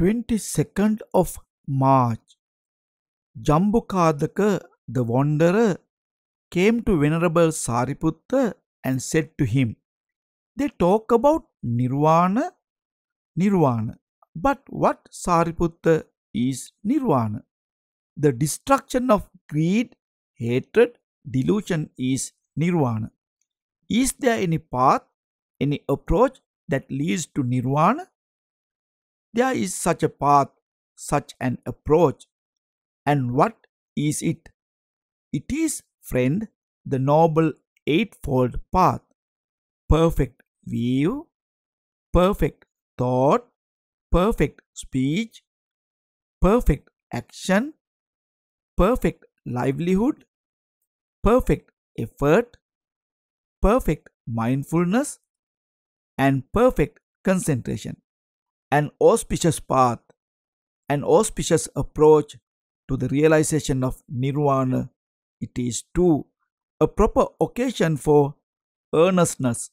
22nd of March, Jambukadaka the wanderer came to Venerable Sariputta and said to him, They talk about Nirvana, Nirvana, but what Sariputta is Nirvana? The destruction of greed, hatred, delusion is Nirvana. Is there any path, any approach that leads to Nirvana? there is such a path, such an approach. And what is it? It is, friend, the Noble Eightfold Path. Perfect view, perfect thought, perfect speech, perfect action, perfect livelihood, perfect effort, perfect mindfulness, and perfect concentration an auspicious path, an auspicious approach to the realization of nirvana. It is too a proper occasion for earnestness